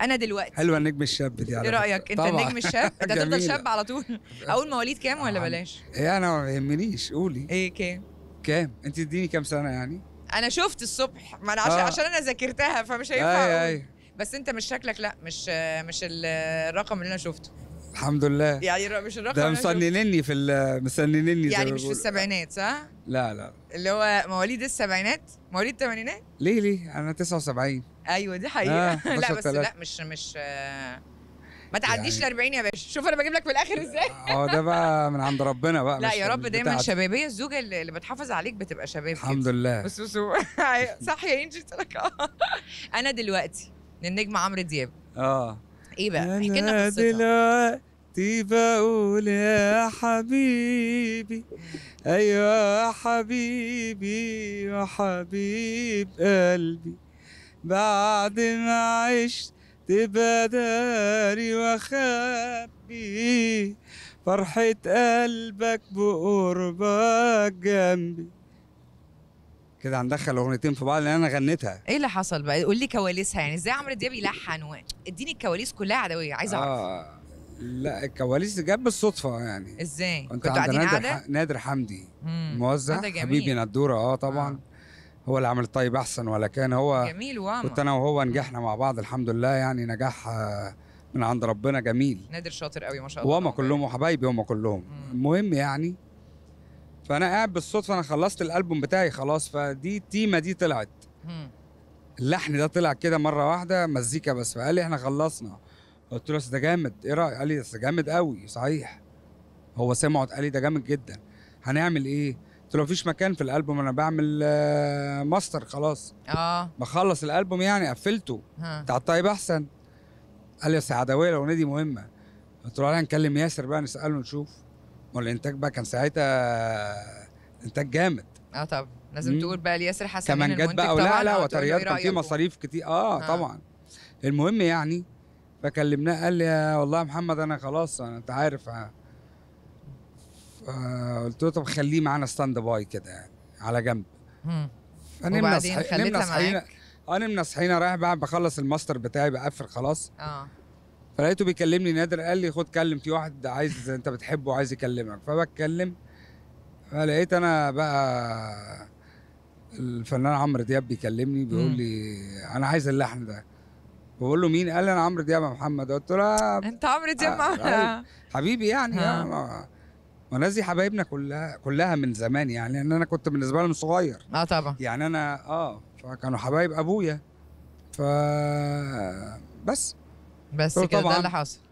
انا دلوقتي حلوه النجم الشاب دي ايه رايك انت النجم الشاب انت هتفضل شاب على طول اقول مواليد كام ولا بلاش ايه انا ما يهمنيش قولي ايه كام كام انت اديني كام سنه يعني انا شفت الصبح ما انا عشان, آه. عشان انا ذاكرتها فمش هينفع أي أي. بس انت مش شكلك لا مش مش الرقم اللي انا شفته الحمد لله يعني مش الرقم ده مسننني في مسننني يعني مش في السبعينات صح؟ لا لا اللي هو مواليد السبعينات مواليد الثمانينات ليه ليه انا 79 ايوه دي حقيقه آه لا بس لا مش مش ما تعديش يعني ال يعني 40 يا باشا شوف انا بجيب لك في الاخر ازاي اه ده بقى من عند ربنا بقى لا يا رب دايما شبابيه الزوجه اللي, اللي بتحافظ عليك بتبقى شباب الحمد لله بس بس صح يا انجي لك آه. انا دلوقتي للنجم عمرو دياب اه ايه بقى احكي لنا قصتها دلوقتي بقول يا حبيبي ايوه يا حبيبي يا حبيب قلبي بعد ما عشت بداري واخبي فرحة قلبك بقربك جنبي كده هندخل اغنيتين في بعض لان انا غنيتها ايه اللي حصل بقى قول لي كواليسها يعني ازاي عمرو دياب يلحن اديني الكواليس كلها عدويه عايز اعرف آه. لا الكواليس جت بالصدفه يعني ازاي كنت عند نادر, ح... نادر حمدي موزع حبيبي ندوره اه طبعا آه. هو اللي عمل الطيب احسن ولا كان هو جميل وعمر كنت انا وهو نجحنا مع بعض الحمد لله يعني نجاح آه، من عند ربنا جميل نادر شاطر قوي ما شاء الله وهم كلهم وحبايبي هم كلهم المهم يعني فانا قاعد بالصدفه انا خلصت الالبوم بتاعي خلاص فدي التيمه دي طلعت اللحن ده طلع كده مره واحده مزيكا بس فقال لي احنا خلصنا قلت له ده جامد ايه رايك قال لي ده جامد قوي صحيح هو سمعه قال لي ده جامد جدا هنعمل ايه قلت له مفيش مكان في الالبوم انا بعمل آه، ماستر خلاص اه بخلص الالبوم يعني قفلته بتاع الطيب احسن قال لي يا سعدوية الاغنيه دي مهمه قلت له تعالى نكلم ياسر بقى نساله نشوف ما الانتاج بقى كان ساعتها آه، انتاج جامد اه طب لازم تقول بقى لياسر حسن كمان جت بقى ولا لا وتريات إيه كان في مصاريف كتير آه, ها. آه. طبعا المهم يعني فكلمناه قال لي والله يا محمد انا خلاص انت عارف فقلت له طب خليه معانا ستاند باي كده يعني على جنب فنمنا صحي... نمنا صحينا اه نمنا صحينا رايح بقى بخلص الماستر بتاعي بقفل خلاص اه فلقيته بيكلمني نادر قال لي خد كلم في واحد عايز انت بتحبه عايز يكلمك فبتكلم فلقيت انا بقى الفنان عمرو دياب بيكلمني بيقول لي انا عايز اللحن ده بقول له مين قال لي انا عمرو دياب يا محمد قلت له آه، انت عمرو دياب آه حبيبي يعني, يعني والناس دي حبايبنا كلها كلها من زمان يعني لان انا كنت بالنسبه لهم صغير اه طبعا يعني انا اه فكانوا حبايب ابويا ف بس بس كده ده اللي حصل